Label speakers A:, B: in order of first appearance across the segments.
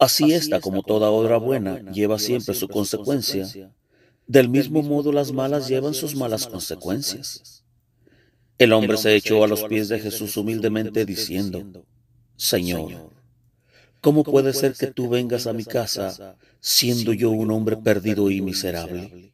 A: Así esta, como toda obra buena, lleva siempre su consecuencia. Del mismo modo las malas llevan sus malas consecuencias. El hombre se echó a los pies de Jesús humildemente diciendo, Señor, ¿cómo puede ser que tú vengas a mi casa siendo yo un hombre perdido y miserable?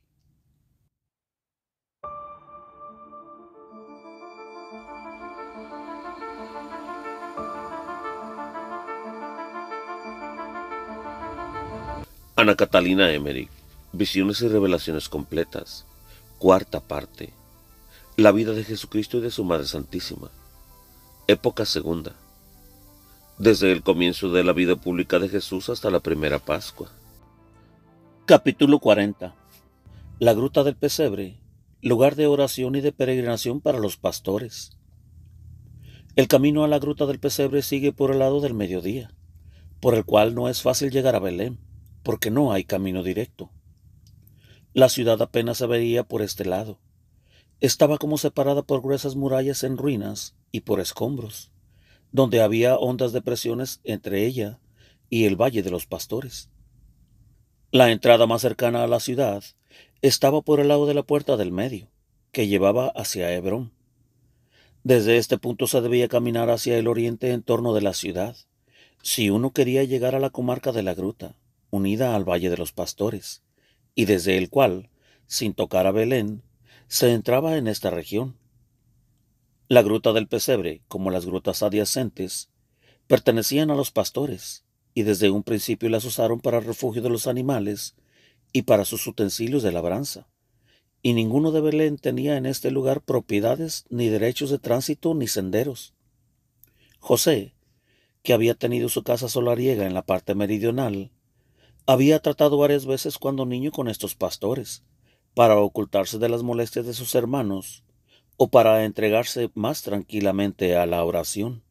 A: Ana Catalina Emmerich, Visiones y Revelaciones Completas, cuarta parte. La vida de Jesucristo y de su Madre Santísima. Época segunda. Desde el comienzo de la vida pública de Jesús hasta la primera Pascua. Capítulo 40. La Gruta del Pesebre, lugar de oración y de peregrinación para los pastores. El camino a la Gruta del Pesebre sigue por el lado del mediodía, por el cual no es fácil llegar a Belén porque no hay camino directo. La ciudad apenas se veía por este lado. Estaba como separada por gruesas murallas en ruinas y por escombros, donde había hondas depresiones entre ella y el Valle de los Pastores. La entrada más cercana a la ciudad estaba por el lado de la puerta del medio, que llevaba hacia Hebrón. Desde este punto se debía caminar hacia el oriente en torno de la ciudad, si uno quería llegar a la comarca de la gruta, unida al Valle de los Pastores, y desde el cual, sin tocar a Belén, se entraba en esta región. La gruta del pesebre, como las grutas adyacentes, pertenecían a los pastores, y desde un principio las usaron para refugio de los animales y para sus utensilios de labranza. Y ninguno de Belén tenía en este lugar propiedades, ni derechos de tránsito, ni senderos. José, que había tenido su casa solariega en la parte meridional, había tratado varias veces cuando niño con estos pastores, para ocultarse de las molestias de sus hermanos o para entregarse más tranquilamente a la oración.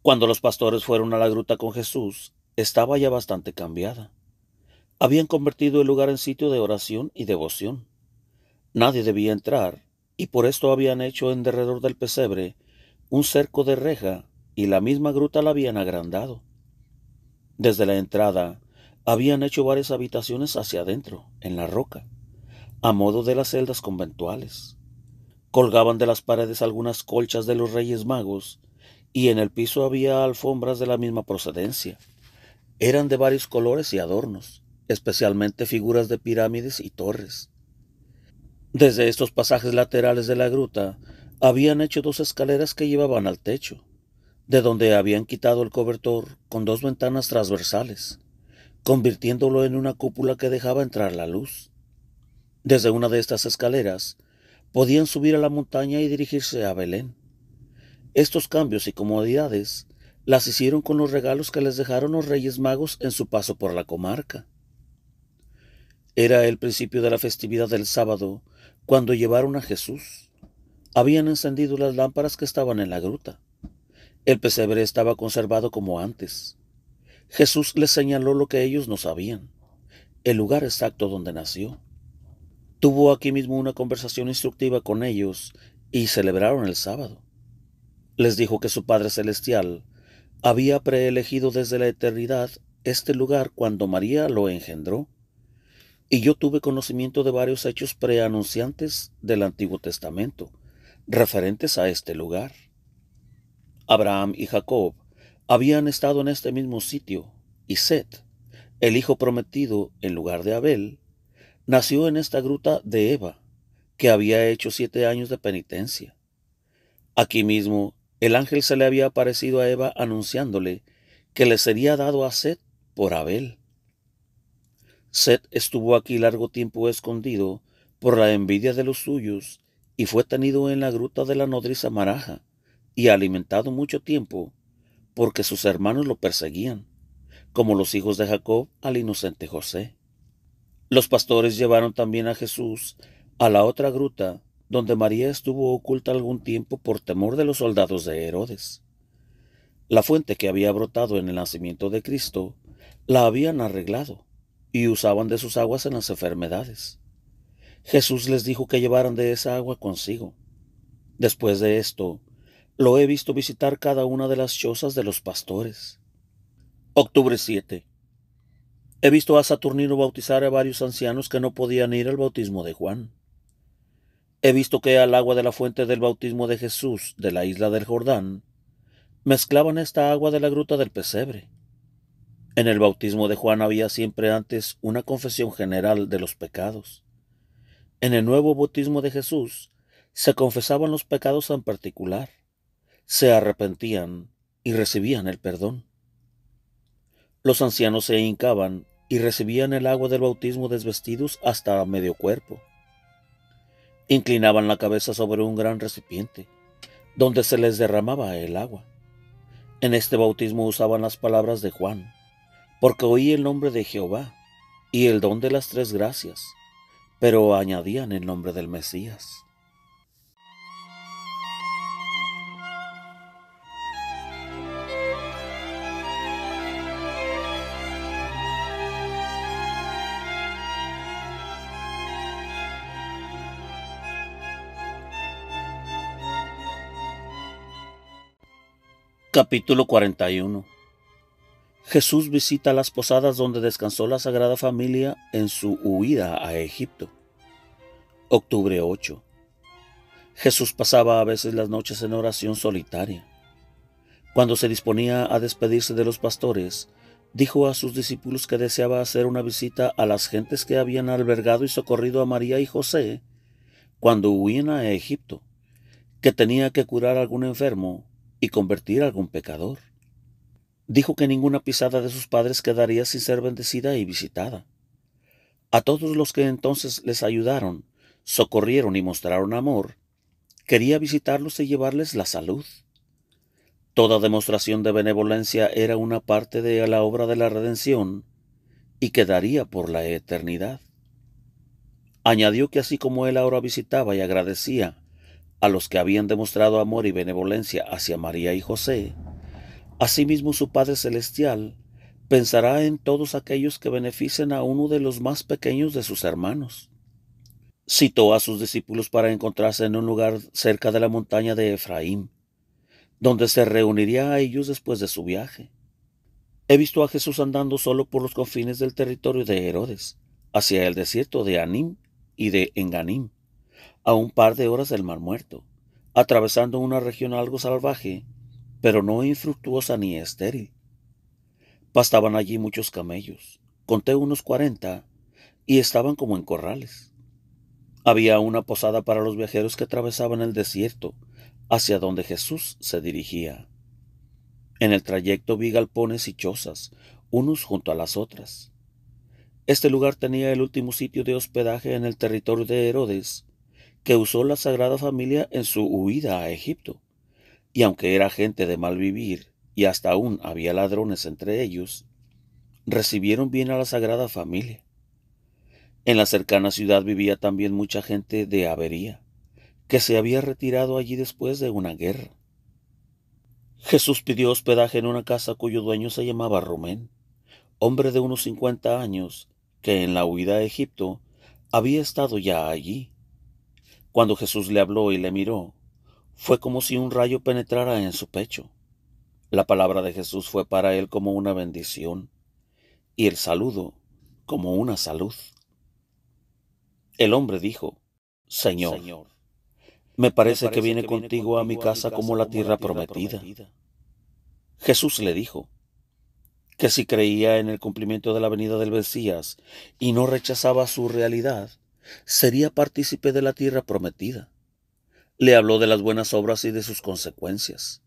A: Cuando los pastores fueron a la gruta con Jesús, estaba ya bastante cambiada. Habían convertido el lugar en sitio de oración y devoción. Nadie debía entrar, y por esto habían hecho en derredor del pesebre un cerco de reja, y la misma gruta la habían agrandado. Desde la entrada, habían hecho varias habitaciones hacia adentro, en la roca, a modo de las celdas conventuales. Colgaban de las paredes algunas colchas de los Reyes Magos, y en el piso había alfombras de la misma procedencia. Eran de varios colores y adornos, especialmente figuras de pirámides y torres. Desde estos pasajes laterales de la gruta habían hecho dos escaleras que llevaban al techo, de donde habían quitado el cobertor con dos ventanas transversales convirtiéndolo en una cúpula que dejaba entrar la luz. Desde una de estas escaleras podían subir a la montaña y dirigirse a Belén. Estos cambios y comodidades las hicieron con los regalos que les dejaron los Reyes Magos en su paso por la comarca. Era el principio de la festividad del sábado cuando llevaron a Jesús. Habían encendido las lámparas que estaban en la gruta. El pesebre estaba conservado como antes. Jesús les señaló lo que ellos no sabían, el lugar exacto donde nació. Tuvo aquí mismo una conversación instructiva con ellos y celebraron el sábado. Les dijo que su Padre Celestial había preelegido desde la eternidad este lugar cuando María lo engendró, y yo tuve conocimiento de varios hechos preanunciantes del Antiguo Testamento referentes a este lugar. Abraham y Jacob habían estado en este mismo sitio, y Set, el hijo prometido en lugar de Abel, nació en esta gruta de Eva, que había hecho siete años de penitencia. Aquí mismo, el ángel se le había aparecido a Eva anunciándole que le sería dado a Set por Abel. Set estuvo aquí largo tiempo escondido por la envidia de los suyos y fue tenido en la gruta de la nodriza Maraja y alimentado mucho tiempo porque sus hermanos lo perseguían, como los hijos de Jacob al inocente José. Los pastores llevaron también a Jesús a la otra gruta, donde María estuvo oculta algún tiempo por temor de los soldados de Herodes. La fuente que había brotado en el nacimiento de Cristo la habían arreglado y usaban de sus aguas en las enfermedades. Jesús les dijo que llevaran de esa agua consigo. Después de esto, lo he visto visitar cada una de las chozas de los pastores. Octubre 7. He visto a Saturnino bautizar a varios ancianos que no podían ir al bautismo de Juan. He visto que al agua de la fuente del bautismo de Jesús de la isla del Jordán mezclaban esta agua de la gruta del pesebre. En el bautismo de Juan había siempre antes una confesión general de los pecados. En el nuevo bautismo de Jesús se confesaban los pecados en particular se arrepentían y recibían el perdón. Los ancianos se hincaban y recibían el agua del bautismo desvestidos hasta medio cuerpo. Inclinaban la cabeza sobre un gran recipiente, donde se les derramaba el agua. En este bautismo usaban las palabras de Juan, porque oí el nombre de Jehová y el don de las tres gracias, pero añadían el nombre del Mesías. Capítulo 41 Jesús visita las posadas donde descansó la Sagrada Familia en su huida a Egipto. Octubre 8 Jesús pasaba a veces las noches en oración solitaria. Cuando se disponía a despedirse de los pastores, dijo a sus discípulos que deseaba hacer una visita a las gentes que habían albergado y socorrido a María y José cuando huían a Egipto, que tenía que curar a algún enfermo y convertir a algún pecador. Dijo que ninguna pisada de sus padres quedaría sin ser bendecida y visitada. A todos los que entonces les ayudaron, socorrieron y mostraron amor, quería visitarlos y llevarles la salud. Toda demostración de benevolencia era una parte de la obra de la redención y quedaría por la eternidad. Añadió que así como él ahora visitaba y agradecía a los que habían demostrado amor y benevolencia hacia María y José, asimismo su Padre Celestial pensará en todos aquellos que beneficien a uno de los más pequeños de sus hermanos. Citó a sus discípulos para encontrarse en un lugar cerca de la montaña de Efraín, donde se reuniría a ellos después de su viaje. He visto a Jesús andando solo por los confines del territorio de Herodes, hacia el desierto de Anim y de Enganim a un par de horas del Mar Muerto, atravesando una región algo salvaje, pero no infructuosa ni estéril. Pastaban allí muchos camellos, conté unos cuarenta, y estaban como en corrales. Había una posada para los viajeros que atravesaban el desierto, hacia donde Jesús se dirigía. En el trayecto vi galpones y chozas, unos junto a las otras. Este lugar tenía el último sitio de hospedaje en el territorio de Herodes, que usó la Sagrada Familia en su huida a Egipto. Y aunque era gente de mal vivir, y hasta aún había ladrones entre ellos, recibieron bien a la Sagrada Familia. En la cercana ciudad vivía también mucha gente de Avería, que se había retirado allí después de una guerra. Jesús pidió hospedaje en una casa cuyo dueño se llamaba Romén, hombre de unos cincuenta años, que en la huida a Egipto había estado ya allí cuando Jesús le habló y le miró, fue como si un rayo penetrara en su pecho. La palabra de Jesús fue para él como una bendición y el saludo como una salud. El hombre dijo, Señor, me, parece que viene, contigo, a mi casa, como, la tierra, prometida. prometida. Jesús le dijo, que si creía en el cumplimiento de la venida del Mesías y no rechazaba su realidad, sería partícipe de la tierra prometida. Le habló de las buenas obras y de sus consecuencias.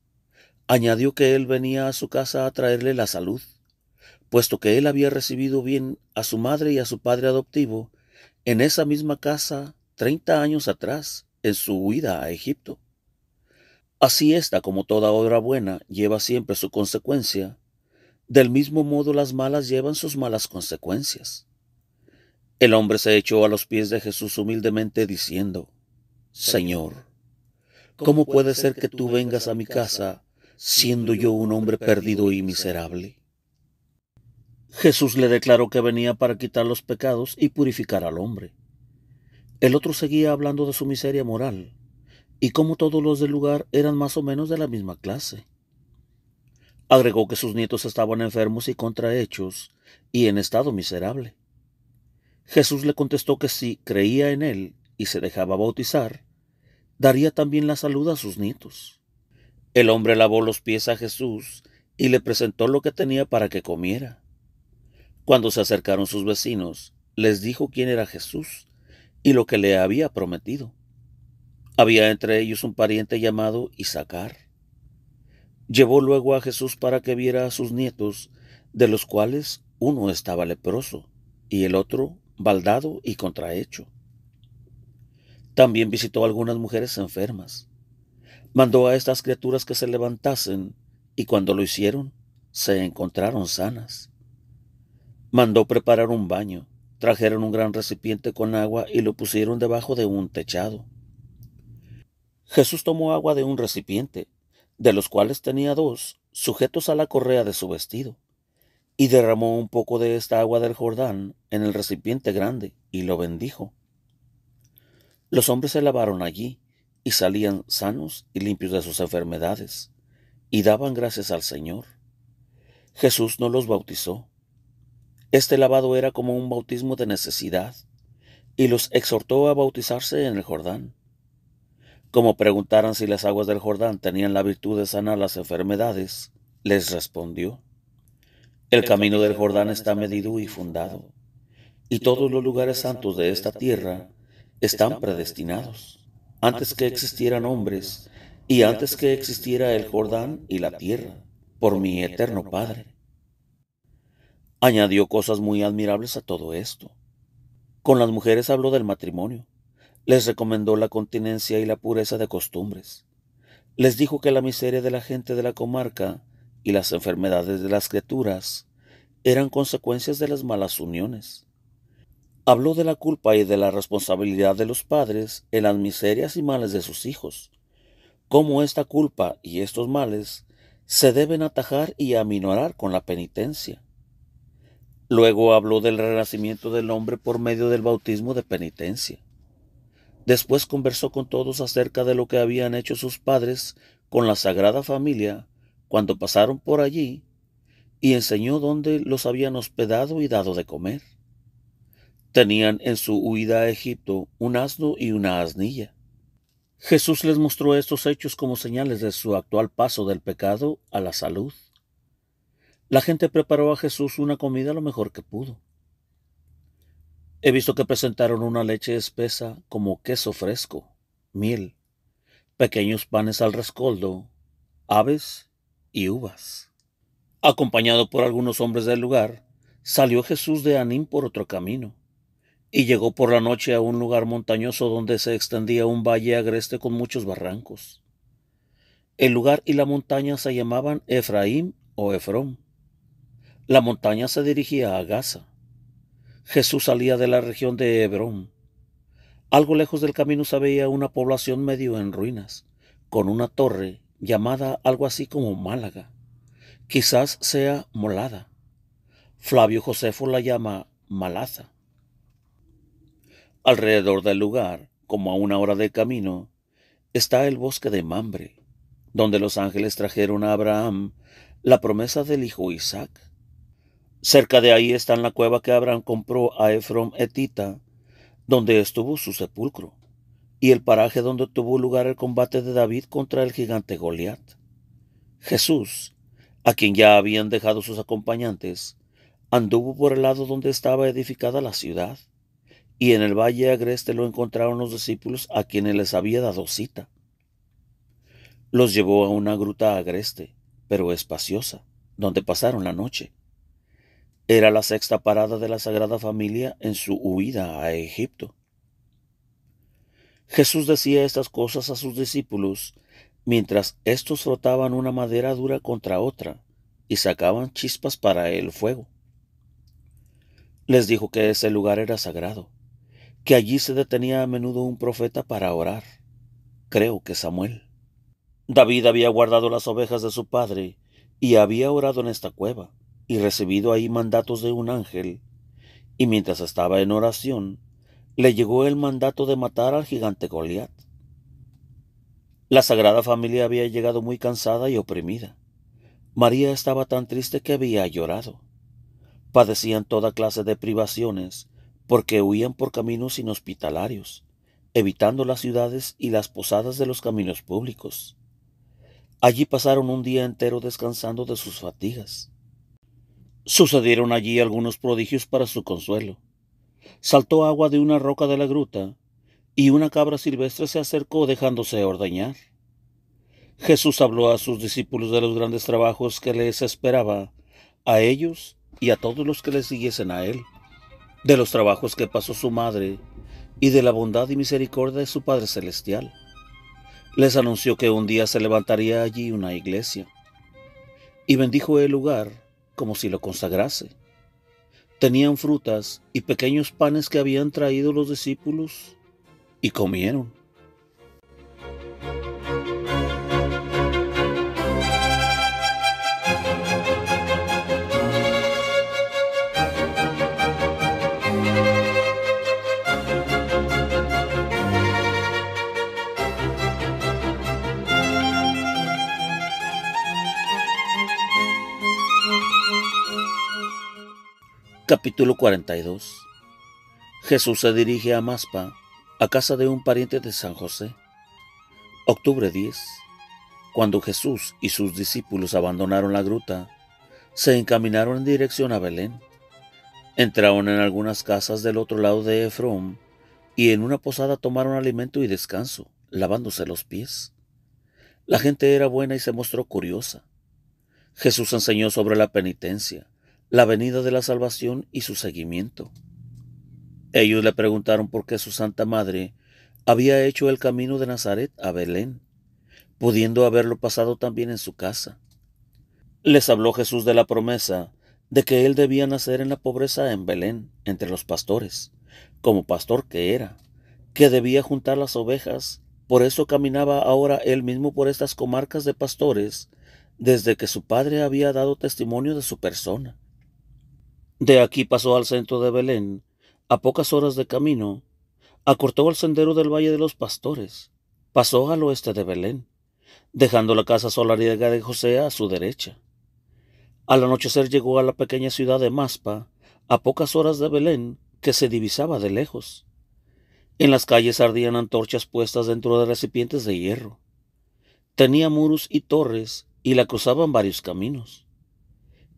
A: Añadió que él venía a su casa a traerle la salud, puesto que él había recibido bien a su madre y a su padre adoptivo en esa misma casa treinta años atrás, en su huida a Egipto. Así esta, como toda obra buena, lleva siempre su consecuencia, del mismo modo las malas llevan sus malas consecuencias. El hombre se echó a los pies de Jesús humildemente diciendo, Señor, ¿cómo puede ser que tú vengas a mi casa siendo yo un hombre perdido y miserable? Jesús le declaró que venía para quitar los pecados y purificar al hombre. El otro seguía hablando de su miseria moral, y como todos los del lugar eran más o menos de la misma clase. Agregó que sus nietos estaban enfermos y contrahechos, y en estado miserable. Jesús le contestó que si creía en él y se dejaba bautizar, daría también la salud a sus nietos. El hombre lavó los pies a Jesús y le presentó lo que tenía para que comiera. Cuando se acercaron sus vecinos, les dijo quién era Jesús y lo que le había prometido. Había entre ellos un pariente llamado Isaacar. Llevó luego a Jesús para que viera a sus nietos, de los cuales uno estaba leproso y el otro baldado y contrahecho. También visitó algunas mujeres enfermas. Mandó a estas criaturas que se levantasen y cuando lo hicieron, se encontraron sanas. Mandó preparar un baño, trajeron un gran recipiente con agua y lo pusieron debajo de un techado. Jesús tomó agua de un recipiente, de los cuales tenía dos, sujetos a la correa de su vestido y derramó un poco de esta agua del Jordán en el recipiente grande y lo bendijo. Los hombres se lavaron allí y salían sanos y limpios de sus enfermedades y daban gracias al Señor. Jesús no los bautizó. Este lavado era como un bautismo de necesidad y los exhortó a bautizarse en el Jordán. Como preguntaran si las aguas del Jordán tenían la virtud de sanar las enfermedades, les respondió, el camino del Jordán está medido y fundado, y todos los lugares santos de esta tierra están predestinados. Antes que existieran hombres, y antes que existiera el Jordán y la tierra, por mi eterno Padre. Añadió cosas muy admirables a todo esto. Con las mujeres habló del matrimonio, les recomendó la continencia y la pureza de costumbres, les dijo que la miseria de la gente de la comarca y las enfermedades de las criaturas eran consecuencias de las malas uniones. Habló de la culpa y de la responsabilidad de los padres en las miserias y males de sus hijos, cómo esta culpa y estos males se deben atajar y aminorar con la penitencia. Luego habló del renacimiento del hombre por medio del bautismo de penitencia. Después conversó con todos acerca de lo que habían hecho sus padres con la Sagrada Familia cuando pasaron por allí y enseñó dónde los habían hospedado y dado de comer. Tenían en su huida a Egipto un asno y una asnilla. Jesús les mostró estos hechos como señales de su actual paso del pecado a la salud. La gente preparó a Jesús una comida lo mejor que pudo. He visto que presentaron una leche espesa como queso fresco, miel, pequeños panes al rescoldo, aves y uvas. Acompañado por algunos hombres del lugar, salió Jesús de Anín por otro camino, y llegó por la noche a un lugar montañoso donde se extendía un valle agreste con muchos barrancos. El lugar y la montaña se llamaban Efraín o Efrón. La montaña se dirigía a Gaza. Jesús salía de la región de Hebrón. Algo lejos del camino se veía una población medio en ruinas, con una torre llamada algo así como Málaga. Quizás sea Molada. Flavio Josefo la llama Malaza. Alrededor del lugar, como a una hora de camino, está el bosque de Mambre, donde los ángeles trajeron a Abraham la promesa del hijo Isaac. Cerca de ahí está la cueva que Abraham compró a et Etita, donde estuvo su sepulcro y el paraje donde tuvo lugar el combate de David contra el gigante Goliat. Jesús, a quien ya habían dejado sus acompañantes, anduvo por el lado donde estaba edificada la ciudad, y en el valle agreste lo encontraron los discípulos a quienes les había dado cita. Los llevó a una gruta agreste, pero espaciosa, donde pasaron la noche. Era la sexta parada de la Sagrada Familia en su huida a Egipto. Jesús decía estas cosas a sus discípulos mientras éstos frotaban una madera dura contra otra y sacaban chispas para el fuego. Les dijo que ese lugar era sagrado, que allí se detenía a menudo un profeta para orar, creo que Samuel. David había guardado las ovejas de su padre y había orado en esta cueva y recibido ahí mandatos de un ángel, y mientras estaba en oración, le llegó el mandato de matar al gigante Goliat. La Sagrada Familia había llegado muy cansada y oprimida. María estaba tan triste que había llorado. Padecían toda clase de privaciones porque huían por caminos inhospitalarios, evitando las ciudades y las posadas de los caminos públicos. Allí pasaron un día entero descansando de sus fatigas. Sucedieron allí algunos prodigios para su consuelo. Saltó agua de una roca de la gruta, y una cabra silvestre se acercó dejándose ordeñar. Jesús habló a sus discípulos de los grandes trabajos que les esperaba, a ellos y a todos los que le siguiesen a él, de los trabajos que pasó su madre y de la bondad y misericordia de su Padre Celestial. Les anunció que un día se levantaría allí una iglesia, y bendijo el lugar como si lo consagrase Tenían frutas y pequeños panes que habían traído los discípulos y comieron. Capítulo 42 Jesús se dirige a Maspa, a casa de un pariente de San José. Octubre 10. Cuando Jesús y sus discípulos abandonaron la gruta, se encaminaron en dirección a Belén. Entraron en algunas casas del otro lado de Efrón y en una posada tomaron alimento y descanso, lavándose los pies. La gente era buena y se mostró curiosa. Jesús enseñó sobre la penitencia la venida de la salvación y su seguimiento. Ellos le preguntaron por qué su Santa Madre había hecho el camino de Nazaret a Belén, pudiendo haberlo pasado también en su casa. Les habló Jesús de la promesa de que él debía nacer en la pobreza en Belén, entre los pastores, como pastor que era, que debía juntar las ovejas, por eso caminaba ahora él mismo por estas comarcas de pastores, desde que su padre había dado testimonio de su persona. De aquí pasó al centro de Belén, a pocas horas de camino, acortó el sendero del Valle de los Pastores, pasó al oeste de Belén, dejando la casa solariega de José a su derecha. Al anochecer llegó a la pequeña ciudad de Maspa, a pocas horas de Belén, que se divisaba de lejos. En las calles ardían antorchas puestas dentro de recipientes de hierro. Tenía muros y torres y la cruzaban varios caminos.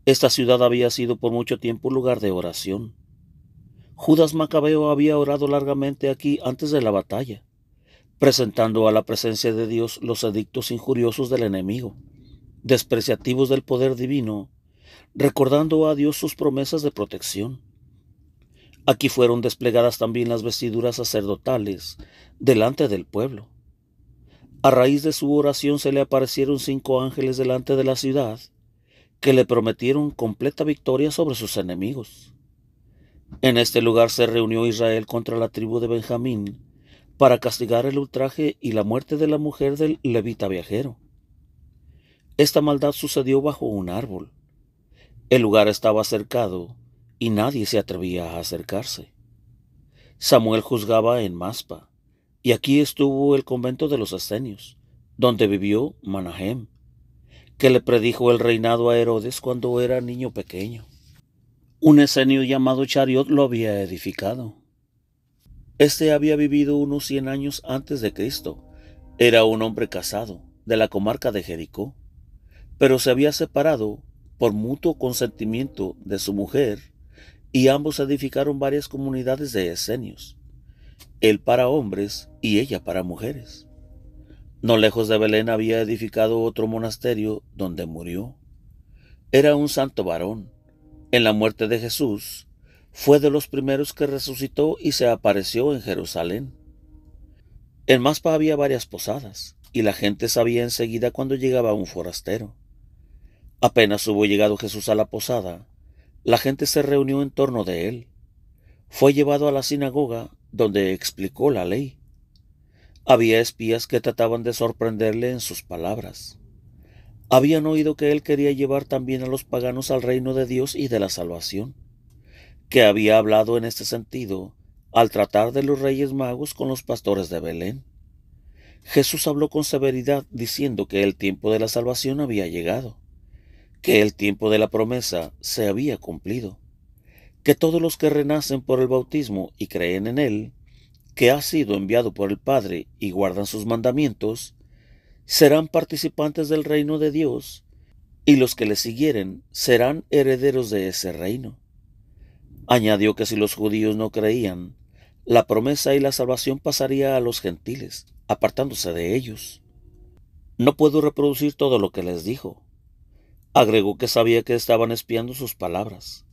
A: Esta ciudad había sido por mucho tiempo lugar de oración. Judas Macabeo había orado largamente aquí antes de la batalla, presentando a la presencia de Dios los edictos injuriosos del enemigo, despreciativos del poder divino, recordando a Dios sus promesas de protección. Aquí fueron desplegadas también las vestiduras sacerdotales delante del pueblo. A raíz de su oración se le aparecieron cinco ángeles delante de la ciudad, que le prometieron completa victoria sobre sus enemigos. En este lugar se reunió Israel contra la tribu de Benjamín para castigar el ultraje y la muerte de la mujer del levita viajero. Esta maldad sucedió bajo un árbol. El lugar estaba cercado y nadie se atrevía a acercarse. Samuel juzgaba en Maspa, y aquí estuvo el convento de los Asenios, donde vivió Manahem, que le predijo el reinado a Herodes cuando era niño pequeño. Un esenio llamado Chariot lo había edificado. Este había vivido unos 100 años antes de Cristo. Era un hombre casado, de la comarca de Jericó, pero se había separado por mutuo consentimiento de su mujer y ambos edificaron varias comunidades de esenios, él para hombres y ella para mujeres. No lejos de Belén había edificado otro monasterio donde murió. Era un santo varón. En la muerte de Jesús, fue de los primeros que resucitó y se apareció en Jerusalén. En Maspa había varias posadas, y la gente sabía enseguida cuando llegaba un forastero. Apenas hubo llegado Jesús a la posada, la gente se reunió en torno de él. Fue llevado a la sinagoga, donde explicó la ley. Había espías que trataban de sorprenderle en sus palabras. Habían oído que él quería llevar también a los paganos al reino de Dios y de la salvación, que había hablado en este sentido al tratar de los reyes magos con los pastores de Belén. Jesús habló con severidad diciendo que el tiempo de la salvación había llegado, que el tiempo de la promesa se había cumplido, que todos los que renacen por el bautismo y creen en él que ha sido enviado por el Padre y guardan sus mandamientos, serán participantes del reino de Dios, y los que le siguieren serán herederos de ese reino. Añadió que si los judíos no creían, la promesa y la salvación pasaría a los gentiles, apartándose de ellos. No puedo reproducir todo lo que les dijo. Agregó que sabía que estaban espiando sus palabras,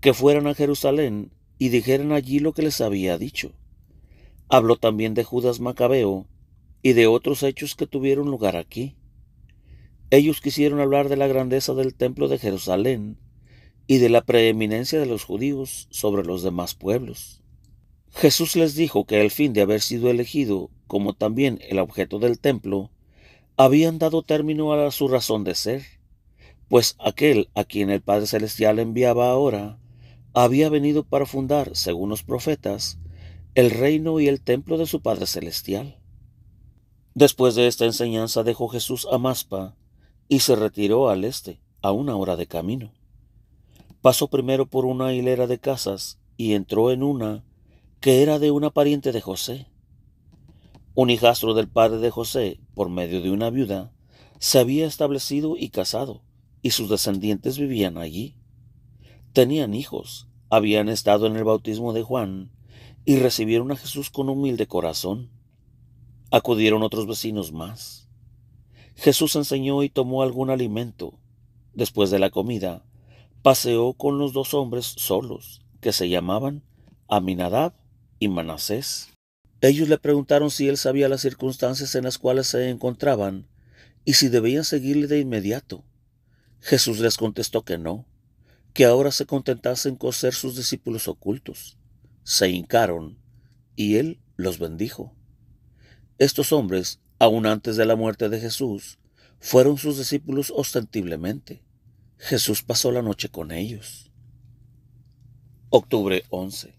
A: que fueran a Jerusalén y dijeran allí lo que les había dicho. Habló también de Judas Macabeo y de otros hechos que tuvieron lugar aquí. Ellos quisieron hablar de la grandeza del templo de Jerusalén y de la preeminencia de los judíos sobre los demás pueblos. Jesús les dijo que al fin de haber sido elegido, como también el objeto del templo, habían dado término a su razón de ser, pues aquel a quien el Padre Celestial enviaba ahora había venido para fundar, según los profetas, el reino y el templo de su Padre Celestial. Después de esta enseñanza dejó Jesús a Maspa y se retiró al este, a una hora de camino. Pasó primero por una hilera de casas y entró en una que era de una pariente de José. Un hijastro del padre de José, por medio de una viuda, se había establecido y casado, y sus descendientes vivían allí. Tenían hijos, habían estado en el bautismo de Juan, y recibieron a Jesús con humilde corazón. Acudieron otros vecinos más. Jesús enseñó y tomó algún alimento. Después de la comida, paseó con los dos hombres solos, que se llamaban Aminadab y Manasés. Ellos le preguntaron si él sabía las circunstancias en las cuales se encontraban y si debían seguirle de inmediato. Jesús les contestó que no, que ahora se contentasen con ser sus discípulos ocultos se hincaron, y él los bendijo. Estos hombres, aún antes de la muerte de Jesús, fueron sus discípulos ostentiblemente. Jesús pasó la noche con ellos. Octubre 11.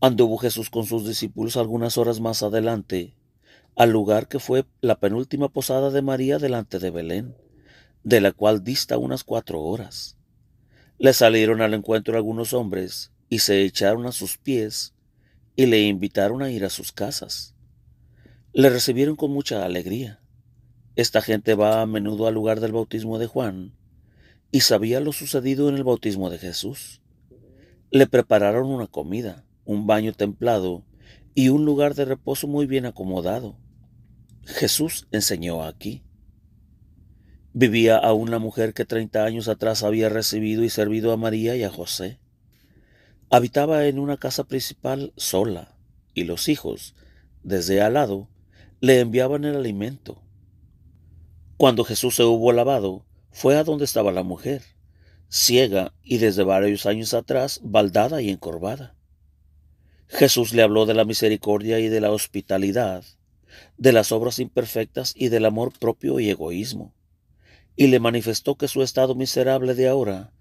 A: Anduvo Jesús con sus discípulos algunas horas más adelante, al lugar que fue la penúltima posada de María delante de Belén, de la cual dista unas cuatro horas. Le salieron al encuentro algunos hombres, y se echaron a sus pies y le invitaron a ir a sus casas. Le recibieron con mucha alegría. Esta gente va a menudo al lugar del bautismo de Juan y sabía lo sucedido en el bautismo de Jesús. Le prepararon una comida, un baño templado y un lugar de reposo muy bien acomodado. Jesús enseñó aquí. Vivía a una mujer que treinta años atrás había recibido y servido a María y a José. Habitaba en una casa principal sola, y los hijos, desde al lado, le enviaban el alimento. Cuando Jesús se hubo lavado, fue a donde estaba la mujer, ciega y desde varios años atrás baldada y encorvada. Jesús le habló de la misericordia y de la hospitalidad, de las obras imperfectas y del amor propio y egoísmo, y le manifestó que su estado miserable de ahora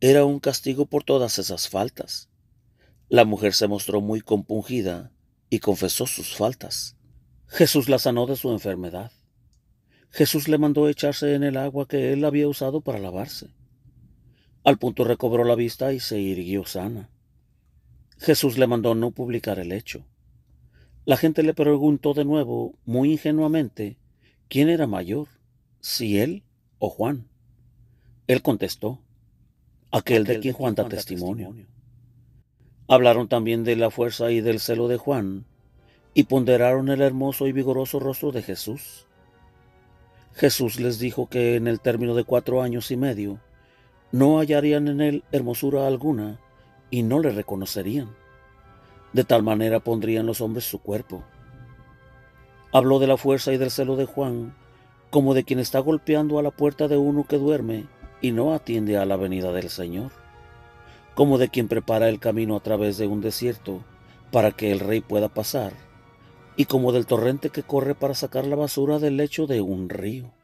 A: era un castigo por todas esas faltas la mujer se mostró muy compungida y confesó sus faltas. Jesús la sanó de su enfermedad. Jesús le mandó echarse en el agua que él había usado para lavarse. Al punto recobró la vista y se irguió sana. Jesús le mandó no publicar el hecho. La gente le preguntó de nuevo, muy ingenuamente, quién era mayor, si él o Juan. Él contestó, aquel, de quien Juan da testimonio. Hablaron también de la fuerza y del celo de Juan, y ponderaron el hermoso y vigoroso rostro de Jesús. Jesús les dijo que en el término de cuatro años y medio no hallarían en él hermosura alguna y no le reconocerían. De tal manera pondrían los hombres su cuerpo. Habló de la fuerza y del celo de Juan como de quien está golpeando a la puerta de uno que duerme y no atiende a la venida del Señor como de quien prepara el camino a través de un desierto para que el rey pueda pasar, y como del torrente que corre para sacar la basura del lecho de un río.